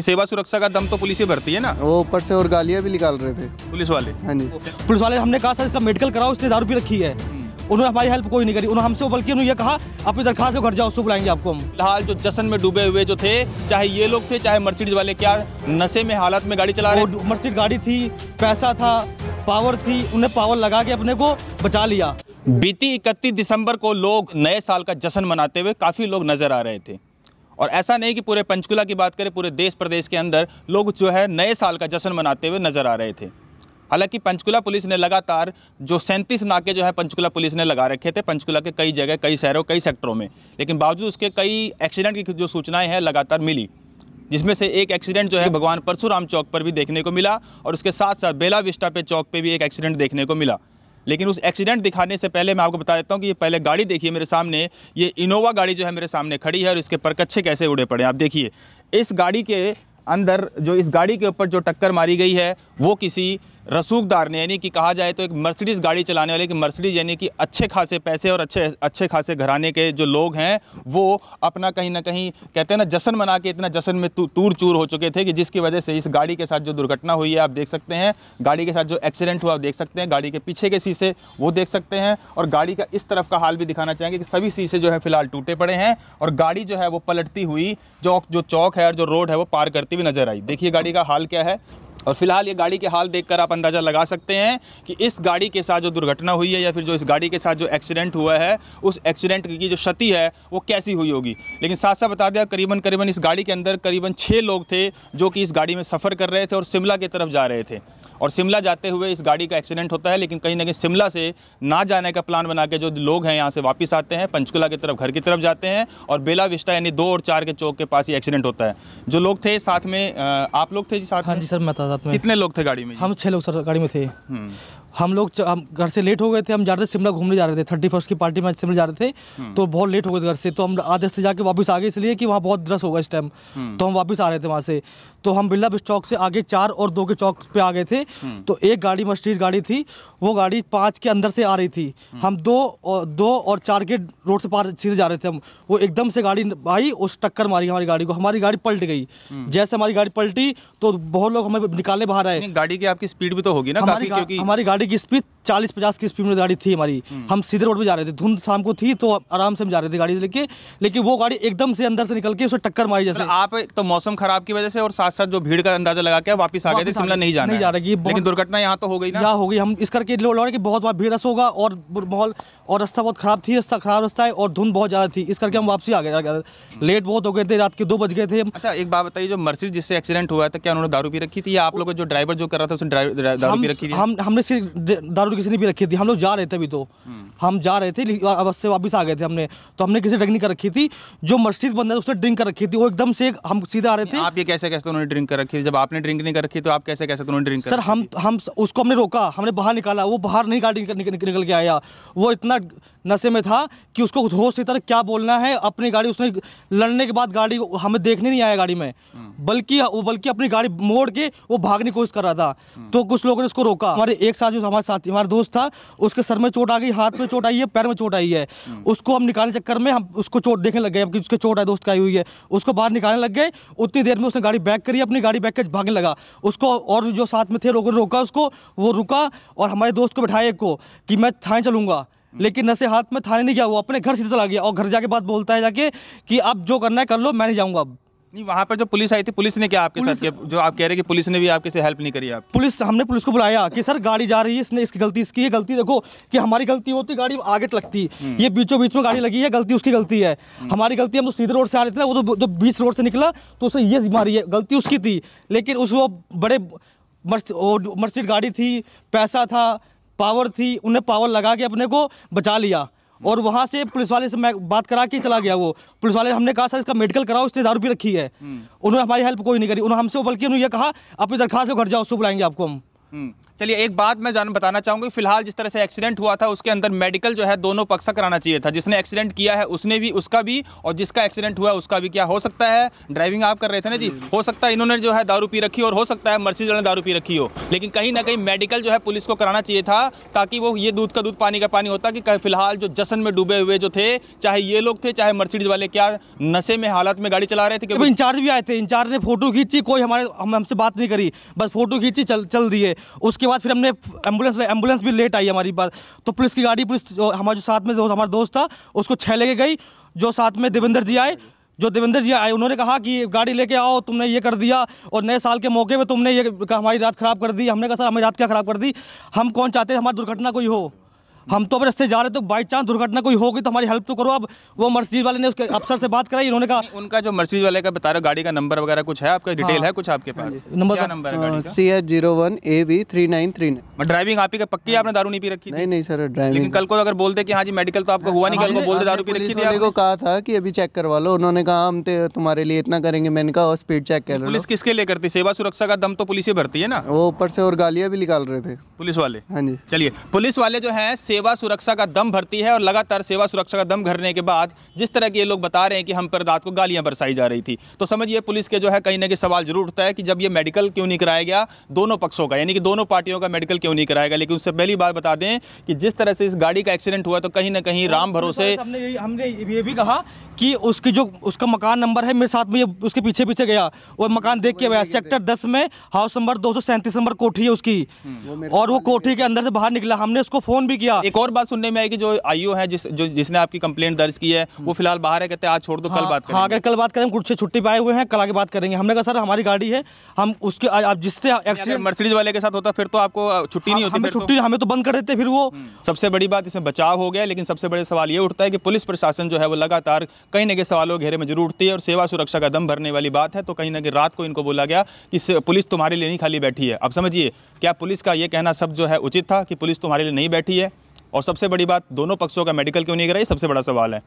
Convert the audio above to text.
सेवा सुरक्षा का दम तो पुलिस ही भरती है ना वो ऊपर से और गालियां भी निकाल रहे थे पुलिस वाले हाँ जी पुलिस वाले हमने कहा सर इसका मेडिकल कराओ उसने दारू भी रखी है हम्म। उन्होंने हमारी हेल्प कोई नहीं करी उन्होंने हमसे बल्कि उन्होंने ये कहा अपनी दरखास्त घर जाओ सुख लाएंगे आपको हम फिलहाल जो जशन में डूबे हुए जो थे चाहे ये लोग थे चाहे मर्सिडीज वाले क्या नशे में हालत में गाड़ी चला रहे मर्सिडीज गाड़ी थी पैसा था पावर थी उन्हें पावर लगा के अपने को बचा लिया बीती इकतीस दिसंबर को लोग नए साल का जश्न मनाते हुए काफ़ी लोग नजर आ रहे थे और ऐसा नहीं कि पूरे पंचकुला की बात करें पूरे देश प्रदेश के अंदर लोग जो है नए साल का जश्न मनाते हुए नजर आ रहे थे हालांकि पंचकुला पुलिस ने लगातार जो सैंतीस नाके जो है पंचकुला पुलिस ने लगा रखे थे पंचकुला के कई जगह कई शहरों कई सेक्टरों में लेकिन बावजूद उसके कई एक्सीडेंट की जो सूचनाएं हैं लगातार मिली जिसमें से एक एक्सीडेंट जो है भगवान परशुराम चौक पर भी देखने को मिला और उसके साथ साथ बेला विस्टा पे चौक पे भी एक एक्सीडेंट देखने को मिला लेकिन उस एक्सीडेंट दिखाने से पहले मैं आपको बता देता हूँ कि ये पहले गाड़ी देखिए मेरे सामने ये इनोवा गाड़ी जो है मेरे सामने खड़ी है और इसके परकच्छे कैसे उड़े पड़े आप देखिए इस गाड़ी के अंदर जो इस गाड़ी के ऊपर जो टक्कर मारी गई है वो किसी रसूखदार ने यानी कि कहा जाए तो एक मर्सिडीज़ गाड़ी चलाने वाले कि मर्सिडीज़ यानी कि अच्छे खासे पैसे और अच्छे अच्छे खासे घराने के जो लोग हैं वो अपना कहीं ना कहीं कहते हैं ना जश्न मना के इतना जश्न में तूर चूर हो चुके थे कि जिसकी वजह से इस गाड़ी के साथ जो दुर्घटना हुई है आप देख सकते हैं गाड़ी के साथ जो एक्सीडेंट हुआ आप देख सकते हैं गाड़ी के पीछे के शीशे वो देख सकते हैं और गाड़ी का इस तरफ का हाल भी दिखाना चाहेंगे कि सभी शीशे जो है फिलहाल टूटे पड़े हैं और गाड़ी जो है वो पलटती हुई जो जो चौक है और जो रोड है वो पार करती हुई नजर आई देखिए गाड़ी का हाल क्या है और फिलहाल ये गाड़ी के हाल देखकर आप अंदाज़ा लगा सकते हैं कि इस गाड़ी के साथ जो दुर्घटना हुई है या फिर जो इस गाड़ी के साथ जो एक्सीडेंट हुआ है उस एक्सीडेंट की जो क्षति है वो कैसी हुई होगी लेकिन साथ साथ बता दिया करीबन करीबन इस गाड़ी के अंदर करीबन छः लोग थे जो कि इस गाड़ी में सफ़र कर रहे थे और शिमला की तरफ जा रहे थे और शिमला जाते हुए इस गाड़ी का एक्सीडेंट होता है लेकिन कहीं ना कहीं शिमला से ना जाने का प्लान बना के जो लोग हैं यहाँ से वापस आते हैं पंचकुला की तरफ घर की तरफ जाते हैं और बेला विस्टा यानी दो और चार के चौक के पास ही एक्सीडेंट होता है जो लोग थे साथ में आप लोग थे जी साथ हाँ जी सर मैं साथ में कितने लोग थे गाड़ी में हम छह लोग सर गाड़ी में थे हम्म। हम लोग घर से लेट हो गए थे हम जा रहे थे शिमला घूमने जा रहे थे थर्टी फर्स्ट की पार्टी में शिमला जा रहे थे हम्म। तो बहुत लेट हो गए घर से तो हम आधे से जाके वापस आ गए इसलिए कि वहाँ बहुत रस होगा इस टाइम हम्म। तो हम वापस आ रहे थे वहाँ से तो हम बिल्ला बिस चौक से आगे चार और दो के चौक पे आ गए थे हम्म। तो एक गाड़ी मस्टीज गाड़ी थी वो गाड़ी पाँच के अंदर से आ रही थी हम दो और दो और चार के रोड से पार सीधे जा रहे थे हम वो एकदम से गाड़ी आई उस टक्कर मारी हमारी गाड़ी को हमारी गाड़ी पलट गई जैसे हमारी गाड़ी पलटी तो बहुत लोग हमें निकालने बाहर आए गाड़ी की आपकी स्पीड भी तो होगी ना हमारी गाड़ी की स्पीड चालीस पचास की स्पीड में गाड़ी थी हमारी हम्म। हम सीधे रोड पर जा रहे थे धुंध शाम को थी तो आराम से हम जा रहे थे गाड़ी लेके लेकिन वो गाड़ी एकदम से अंदर से निकल के उसे टक्कर मारी जैसे मतलब आप तो मौसम खराब की वजह से और साथ साथ जो भीड़ का अंदाजा लगा के वापस आ गए थे शिमला नहीं जाना नहीं जा रही लेकिन दुर्घटना यहाँ तो हो गई यहाँ हो गई हम इस करके लोग लौट कि बहुत वहाँ भीड़ होगा और माहौल और रास्ता बहुत खराब थी रास्ता खराब रास्ता है और धुंध बहुत ज़्यादा थी इस करके हम वापसी आ गए हम्म। लेट बहुत हो गए थे रात के दो बज गए थे अच्छा एक बात बताइए जो मर्सिडीज जिससे एक्सीडेंट हुआ था क्या उन्होंने दारू पी रखी थी या आप लोगों जो ड्राइवर जो कर रहा था उसने दारू पी रखी थी हम हमने सिर्फ दारू किसी ने भी रखी थी हम लोग जा रहे थे अभी तो हम्म। हम जा रहे थे बस से वापस आ गए थे हमने तो हमने किसी ड्रिंक कर रखी थी जो मस्जिद बंद है उसने ड्रिंक कर रखी थी वो एकदम से हम सीधे आ रहे थे आप ये कैसे कैसे उन्होंने ड्रिंक कर रखी जब आपने ड्रिंक नहीं कर रखी तो आप कैसे कैसे उन्होंने ड्रिंक सर हम हम उसको हमने रोका हमने बाहर निकाला वो बाहर नहीं गाड़ी निकल के आया वो इतना नशे में था कि उसको होश की तरह क्या बोलना है अपनी गाड़ी उसने लड़ने के बाद गाड़ी हमें देखने नहीं आया गाड़ी में हम्म। बल्कि वो बल्कि अपनी गाड़ी मोड़ के वो भागने की कोशिश कर रहा था हम्म। तो कुछ लोगों ने उसको रोका हमारे एक साथ जो हमारे साथी हमारा दोस्त था उसके सर में चोट आ गई हाथ में चोट आई है पैर में चोट आई है हम्म। उसको हम निकालने चक्कर में हम उसको चोट देखने लग गए कि उसके चोट आई दोस्त का आई हुई है उसको बाहर निकालने लग गए उतनी देर में उसने गाड़ी बैक करी अपनी गाड़ी बैक कर भागने लगा उसको और जो साथ में थे लोगों ने रोका उसको वो रुका और हमारे दोस्त को बैठाए को कि मैं थाने चलूँगा हम्म। लेकिन नशे हाथ में थाने नहीं गया वो अपने घर से चला गया और घर जाके बाद बोलता है जाके कि आप जो करना है कर लो मैं नहीं जाऊँगा अब नहीं वहाँ पर जो पुलिस आई थी पुलिस ने क्या आपके साथ जो आप कह रहे कि पुलिस ने भी आपके से हेल्प नहीं करी आप पुलिस हमने पुलिस को बुलाया कि सर गाड़ी जा रही है इसने इसकी गलती इसकी ये गलती देखो कि हमारी गलती होती गाड़ी आगे लगती हम्म। ये बीचों बीच में गाड़ी लगी है गलती उसकी गलती है हम्म। हमारी गलती हम तो सीधे रोड से आ रहे थे वो तो जो बीच रोड से निकला तो उसे ये मारी है गलती उसकी थी लेकिन उस वो बड़े मर्सिड गाड़ी थी पैसा था पावर थी उन्हें पावर लगा के अपने को बचा लिया और वहाँ से पुलिस वाले से मैं बात करा के चला गया वो पुलिस वाले हमने कहा सर इसका मेडिकल कराओ उसने दारू भी रखी है हम्म। उन्होंने हमारी हेल्प कोई नहीं करी उन्होंने हमसे बल्कि उन्होंने ये कहा अपनी दरखास्त को घर जाओ उसको बुलाएंगे आपको हम हम्म। चलिए एक बात मैं जान बताना चाहूँगी फिलहाल जिस तरह से एक्सीडेंट हुआ था उसके अंदर मेडिकल जो है दोनों पक्ष का कराना चाहिए था जिसने एक्सीडेंट किया है उसने भी उसका भी और जिसका एक्सीडेंट हुआ उसका भी क्या हो सकता है ड्राइविंग आप कर रहे थे ना जी हो सकता है इन्होंने जो है दारू पी रखी और हो सकता है मर्सी ने दारू पी रखी हो लेकिन कहीं ना कहीं मेडिकल जो है पुलिस को कराना चाहिए था ताकि वो ये दूध का दूध पानी का पानी होता कि फिलहाल जो जश्न में डूबे हुए जो थे चाहे ये लोग थे चाहे मर्सिडीज वाले क्या नशे में हालत में गाड़ी चला रहे थे इंचार्ज भी आए थे इंचार्ज ने फोटो खींची कोई हमारे हमसे बात नहीं करी बस फोटो खींची चल चल दिए उसके बाद फिर हमने एम्बुलेंस एम्बुलेंस भी लेट आई हमारी बात तो पुलिस की गाड़ी पुलिस हमारे जो साथ में जो हमारा दोस्त था उसको छः लेके गई जो साथ में देवेंद्र जी आए जो देवेंद्र जी आए उन्होंने कहा कि गाड़ी लेके आओ तुमने ये कर दिया और नए साल के मौके पर तुमने ये हमारी रात ख़राब कर दी हमने कहा सर हमारी रात क्या ख़राब कर दी हम कौन चाहते हैं हमारी दुर्घटना कोई हो हम तो अब रस्ते जा रहे तो बाई चांस दुर्घटना कोई होगी तो हमारी हेल्प तो करो अब वो मर्सिडीज वाले ने उसके अफसर से बात कराई उन्होंने कहा उनका जो मर्सिडीज वाले का बता रहे गाड़ी का नंबर वगैरह कुछ है आपका डिटेल हाँ। है कुछ आपके पास number C H zero one A V three nine three nine driving आप ही का पक्की आपने दारू नहीं पी रखी नहीं नहीं सर ड्राइविंग कल को अगर बोलते कि हाँ जी मेडिकल तो आपको हुआ नहीं कल को बोलते दारू पी रखी थी को कहा था कि अभी चेक करवा लो उन्होंने कहा हम तुम्हारे लिए इतना करेंगे मैंने कहा और स्पीड चेक कर पुलिस किसके लिए करती सेवा सुरक्षा का दम तो पुलिस ही भरती है ना वो ऊपर से और गालियाँ भी निकाल रहे थे पुलिस वाले हाँ जी चलिए पुलिस वाले जो है सेवा सुरक्षा का दम भरती है और लगातार सेवा सुरक्षा का दम भरने के बाद जिस तरह के ये लोग बता रहे हैं कि हम पर रात को गालियां बरसाई जा रही थी तो समझिए पुलिस के जो है कहीं ना कहीं सवाल जरूर उठता है कि जब ये मेडिकल क्यों नहीं कराया गया दोनों पक्षों का यानी कि दोनों पार्टियों का मेडिकल क्यों नहीं कराया गया लेकिन उससे पहली बात बता दें कि जिस तरह से इस गाड़ी का एक्सीडेंट हुआ तो कहीं ना कहीं तो राम भरोसे हमने ये भी कहा कि उसकी जो उसका मकान नंबर है मेरे साथ में उसके पीछे पीछे गया वो मकान देख के गया सेक्टर दस में हाउस नंबर दो नंबर कोठी है उसकी हम्म। और वो कोठी के अंदर से बाहर निकला हमने उसको फोन भी किया एक और बात सुनने में आएगी जो आईओ है जिस जो जिसने आपकी कंप्लेंट दर्ज की है वो हम्म। फिलहाल बाहर है कहते हैं आज छोड़ दो कल हाँ, बात करें हाँ अगर कल बात करें कुछ छुट्टी पाए हुए हैं कल आगे बात करेंगे हमने कहा सर हमारी गाड़ी है हम उसके आप जिससे एक्सीडेंट मर्सिडीज वाले के साथ होता फिर तो आपको छुट्टी नहीं हाँ, होती तो छुट्टी हमें तो बंद कर देते फिर वो हम्म। सबसे बड़ी बात इसमें बचाव हो गया लेकिन सबसे बड़े सवाल ये उठता है कि पुलिस प्रशासन जो है वो लगातार कहीं ना कहीं सवालों के घेरे में जरूर उठती है और सेवा सुरक्षा का दम भरने वाली बात है तो कहीं ना कहीं रात को इनको बोला गया कि पुलिस तुम्हारे लिए नहीं खाली बैठी है अब समझिए क्या पुलिस का ये कहना सब जो है उचित था कि पुलिस तुम्हारे लिए नहीं बैठी है और सबसे बड़ी बात दोनों पक्षों का मेडिकल क्यों नहीं कराई सबसे बड़ा सवाल है